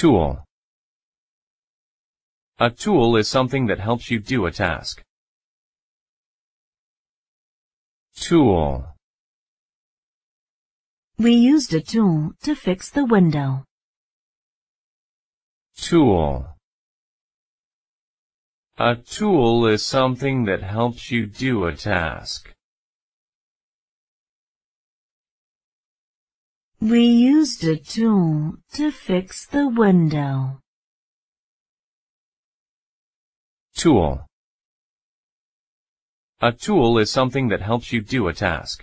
Tool A tool is something that helps you do a task. Tool We used a tool to fix the window. Tool A tool is something that helps you do a task. We used a tool to fix the window. Tool A tool is something that helps you do a task.